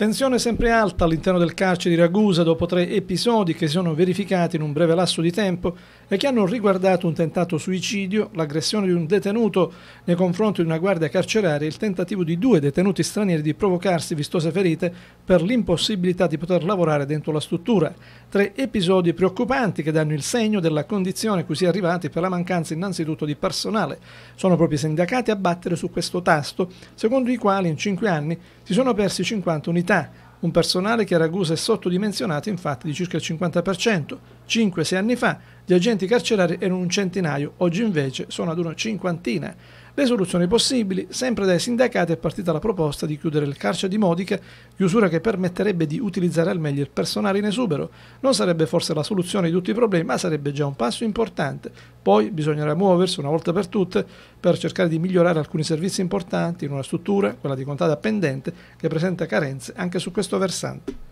Tensione sempre alta all'interno del carcere di Ragusa dopo tre episodi che si sono verificati in un breve lasso di tempo e che hanno riguardato un tentato suicidio, l'aggressione di un detenuto nei confronti di una guardia carceraria e il tentativo di due detenuti stranieri di provocarsi vistose ferite per l'impossibilità di poter lavorare dentro la struttura. Tre episodi preoccupanti che danno il segno della condizione a cui si è arrivati per la mancanza innanzitutto di personale. Sono proprio i sindacati a battere su questo tasto, secondo i quali in cinque anni si sono persi 50 unità sanità, un personale che a Ragusa è sottodimensionato infatti di circa il 50%. 5-6 anni fa gli agenti carcerari erano un centinaio, oggi invece sono ad una cinquantina. Le soluzioni possibili, sempre dai sindacati è partita la proposta di chiudere il carcere di Modica, chiusura che permetterebbe di utilizzare al meglio il personale in esubero. Non sarebbe forse la soluzione di tutti i problemi, ma sarebbe già un passo importante. Poi bisognerà muoversi una volta per tutte per cercare di migliorare alcuni servizi importanti in una struttura, quella di contata pendente, che presenta carenze anche su questo versante.